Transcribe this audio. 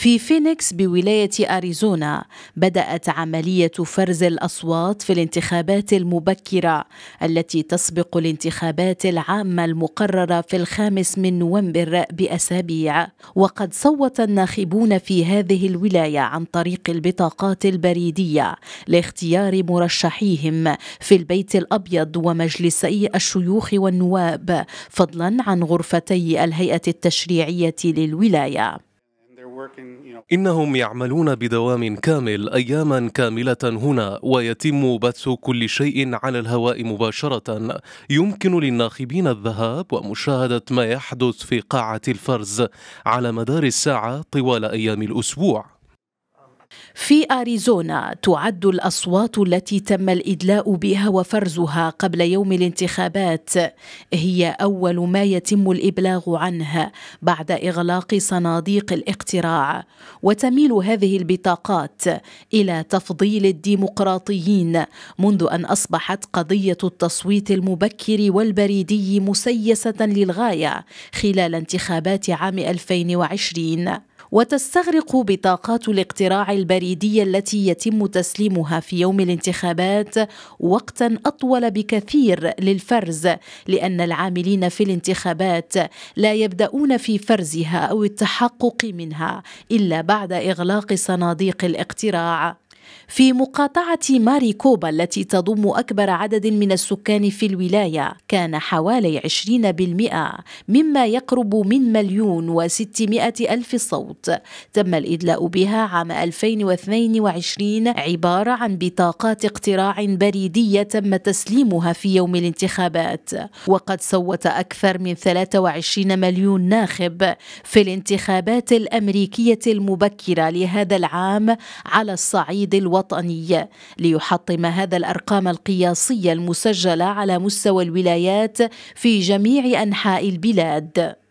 في فينيكس بولاية أريزونا بدأت عملية فرز الأصوات في الانتخابات المبكرة التي تسبق الانتخابات العامة المقررة في الخامس من نوفمبر بأسابيع وقد صوت الناخبون في هذه الولاية عن طريق البطاقات البريدية لاختيار مرشحيهم في البيت الأبيض ومجلسي الشيوخ والنواب فضلا عن غرفتي الهيئة التشريعية للولاية إنهم يعملون بدوام كامل أياما كاملة هنا ويتم بث كل شيء على الهواء مباشرة يمكن للناخبين الذهاب ومشاهدة ما يحدث في قاعة الفرز على مدار الساعة طوال أيام الأسبوع في أريزونا تعد الأصوات التي تم الإدلاء بها وفرزها قبل يوم الانتخابات هي أول ما يتم الإبلاغ عنه بعد إغلاق صناديق الاقتراع وتميل هذه البطاقات إلى تفضيل الديمقراطيين منذ أن أصبحت قضية التصويت المبكر والبريدي مسيسة للغاية خلال انتخابات عام 2020 وتستغرق بطاقات الاقتراع البريدية التي يتم تسليمها في يوم الانتخابات وقتا أطول بكثير للفرز لأن العاملين في الانتخابات لا يبدأون في فرزها أو التحقق منها إلا بعد إغلاق صناديق الاقتراع في مقاطعة ماريكوبا التي تضم أكبر عدد من السكان في الولاية كان حوالي 20% مما يقرب من مليون وستمائة ألف صوت تم الإدلاء بها عام 2022 عبارة عن بطاقات اقتراع بريدية تم تسليمها في يوم الانتخابات وقد صوت أكثر من 23 مليون ناخب في الانتخابات الأمريكية المبكرة لهذا العام على الصعيد الوطني ليحطم هذا الأرقام القياسية المسجلة على مستوى الولايات في جميع أنحاء البلاد